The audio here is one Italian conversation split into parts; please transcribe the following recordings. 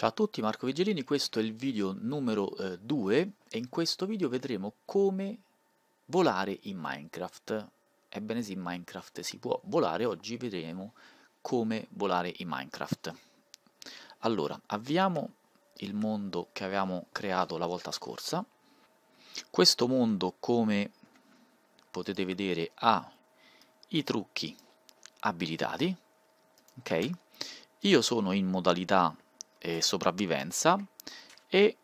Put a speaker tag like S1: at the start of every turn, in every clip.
S1: Ciao a tutti, Marco Vigelini, questo è il video numero 2 eh, e in questo video vedremo come volare in Minecraft. Ebbene sì, in Minecraft si può volare, oggi vedremo come volare in Minecraft. Allora, avviamo il mondo che avevamo creato la volta scorsa. Questo mondo, come potete vedere, ha i trucchi abilitati, ok? Io sono in modalità eh, sopravvivenza e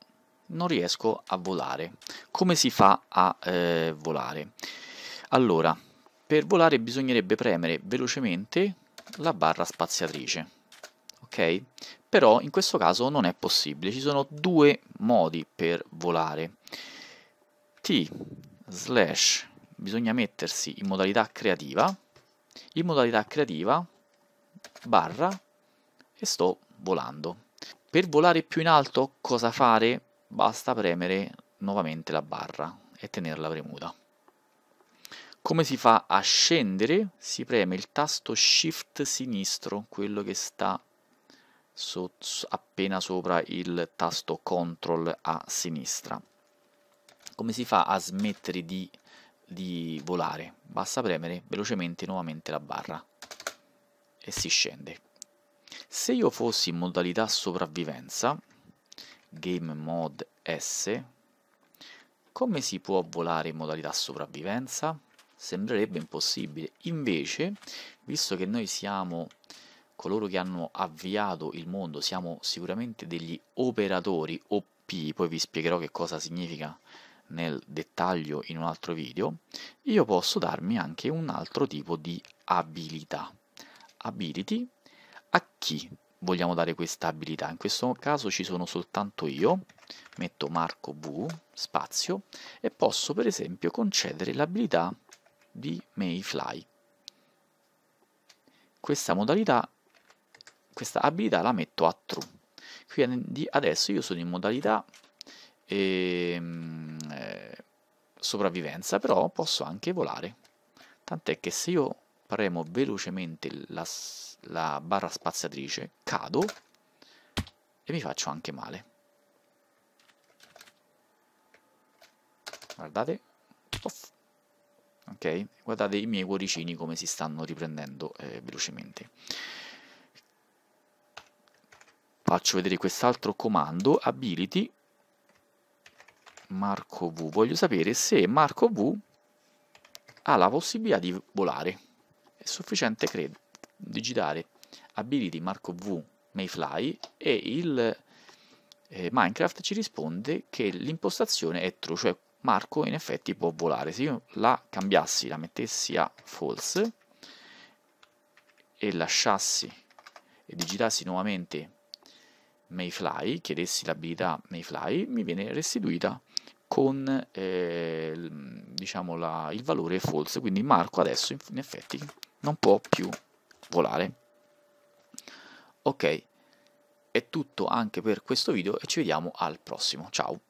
S1: non riesco a volare. Come si fa a eh, volare? Allora, per volare bisognerebbe premere velocemente la barra spaziatrice, ok? Però in questo caso non è possibile, ci sono due modi per volare. T slash bisogna mettersi in modalità creativa, in modalità creativa barra e sto volando. Per volare più in alto cosa fare? Basta premere nuovamente la barra e tenerla premuta. Come si fa a scendere? Si preme il tasto Shift sinistro, quello che sta so appena sopra il tasto Ctrl a sinistra. Come si fa a smettere di, di volare? Basta premere velocemente nuovamente la barra e si scende. Se io fossi in modalità sopravvivenza, game mode S, come si può volare in modalità sopravvivenza? Sembrerebbe impossibile. Invece, visto che noi siamo coloro che hanno avviato il mondo, siamo sicuramente degli operatori OP, poi vi spiegherò che cosa significa nel dettaglio in un altro video, io posso darmi anche un altro tipo di abilità. Ability a chi vogliamo dare questa abilità. In questo caso ci sono soltanto io, metto Marco V, spazio, e posso per esempio concedere l'abilità di Mayfly. Questa modalità, questa abilità la metto a true. Quindi adesso io sono in modalità eh, eh, sopravvivenza, però posso anche volare. Tant'è che se io premo velocemente la la barra spaziatrice, cado e mi faccio anche male. Guardate, Off. ok? Guardate i miei cuoricini come si stanno riprendendo eh, velocemente. Faccio vedere quest'altro comando, ability, Marco V. Voglio sapere se Marco V ha la possibilità di volare. È sufficiente, credo digitare Ability Marco V Mayfly e il eh, Minecraft ci risponde che l'impostazione è true, cioè Marco in effetti può volare. Se io la cambiassi, la mettessi a false e lasciassi e digitassi nuovamente Mayfly, chiedessi l'abilità Mayfly, mi viene restituita con eh, diciamo la, il valore false, quindi Marco adesso in effetti non può più volare. Ok, è tutto anche per questo video e ci vediamo al prossimo, ciao!